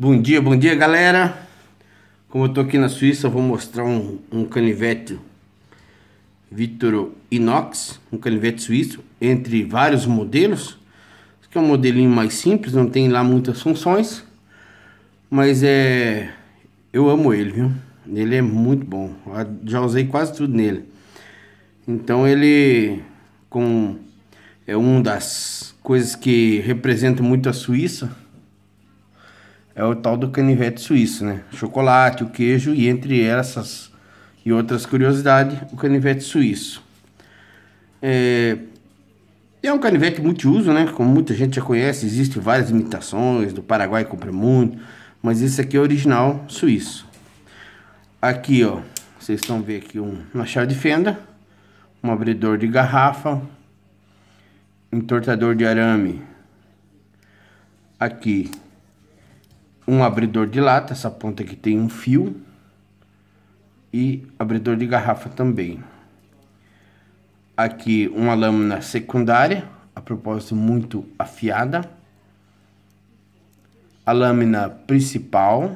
Bom dia, bom dia galera. Como eu tô aqui na Suíça, vou mostrar um, um canivete Victor Inox, um canivete suíço, entre vários modelos. Esse aqui é um modelinho mais simples, não tem lá muitas funções, mas é eu amo ele, viu? Ele é muito bom. Já usei quase tudo nele. Então ele com é uma das coisas que representa muito a Suíça é o tal do canivete suíço, né? Chocolate, o queijo e entre essas e outras curiosidades, o canivete suíço. É, é um canivete multiuso, né? Como muita gente já conhece, existem várias imitações, do Paraguai compra muito, mas esse aqui é original suíço. Aqui, ó, vocês estão vendo aqui um, uma chave de fenda, um abridor de garrafa, entortador de arame. Aqui, um abridor de lata, essa ponta aqui tem um fio e abridor de garrafa também. Aqui uma lâmina secundária, a propósito muito afiada. A lâmina principal,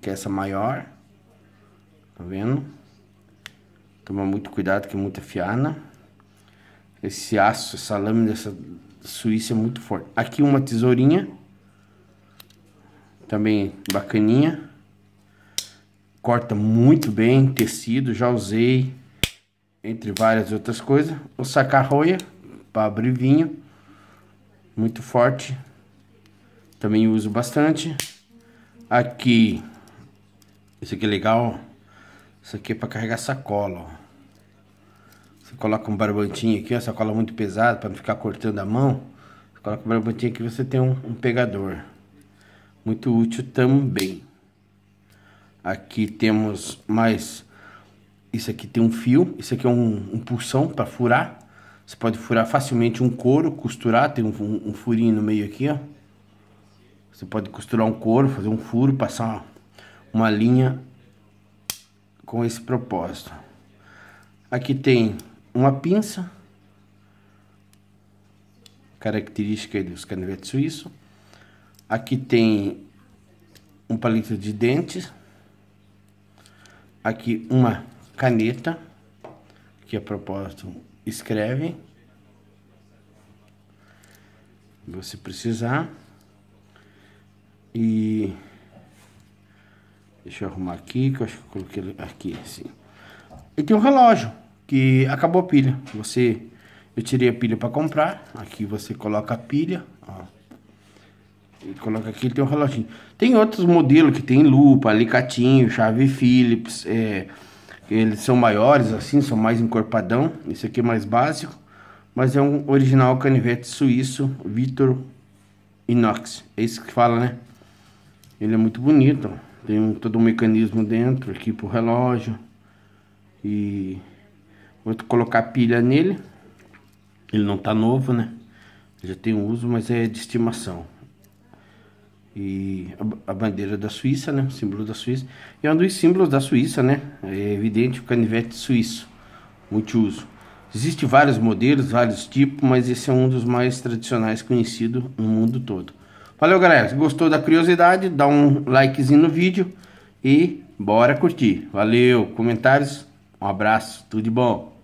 que é essa maior, tá vendo? Toma muito cuidado que é muito afiada. Esse aço, essa lâmina, essa suíça é muito forte. Aqui uma tesourinha também bacaninha. Corta muito bem tecido, já usei entre várias outras coisas. O sacarroia para abrir vinho, muito forte, também uso bastante. Aqui, esse aqui é legal, isso aqui é para carregar sacola, ó. Você coloca um barbantinho aqui, ó, sacola muito pesada para não ficar cortando a mão. Você coloca um barbantinho aqui, você tem um, um pegador muito útil também. Aqui temos mais, isso aqui tem um fio, isso aqui é um, um pulsão para furar. Você pode furar facilmente um couro, costurar, tem um, um, um furinho no meio aqui, ó. Você pode costurar um couro, fazer um furo, passar uma, uma linha com esse propósito. Aqui tem uma pinça, característica dos canivetes suíços. Aqui tem um palito de dentes. Aqui uma caneta, que a propósito escreve. Você precisar. E deixa eu arrumar aqui, que eu acho que eu coloquei aqui assim. E tem um relógio que acabou a pilha. Você eu tirei a pilha para comprar. Aqui você coloca a pilha, ó e coloca aqui, tem um relógio. Tem outros modelos que tem lupa, alicatinho, chave Philips, É, eles são maiores assim, são mais encorpadão. Esse aqui é mais básico. Mas é um original canivete suíço, vitor Inox. É isso que fala, né? Ele é muito bonito. Tem um, todo um mecanismo dentro aqui pro relógio. E vou colocar pilha nele. Ele não tá novo, né? Já tem uso, mas é de estimação e a, a bandeira da Suíça, né, o símbolo da Suíça, é um dos símbolos da Suíça, né, é evidente o canivete suíço, multiuso. Existem vários modelos, vários tipos, mas esse é um dos mais tradicionais conhecido no mundo todo. Valeu, galera. Se gostou da curiosidade, dá um likezinho no vídeo e bora curtir. Valeu, comentários, um abraço, tudo de bom.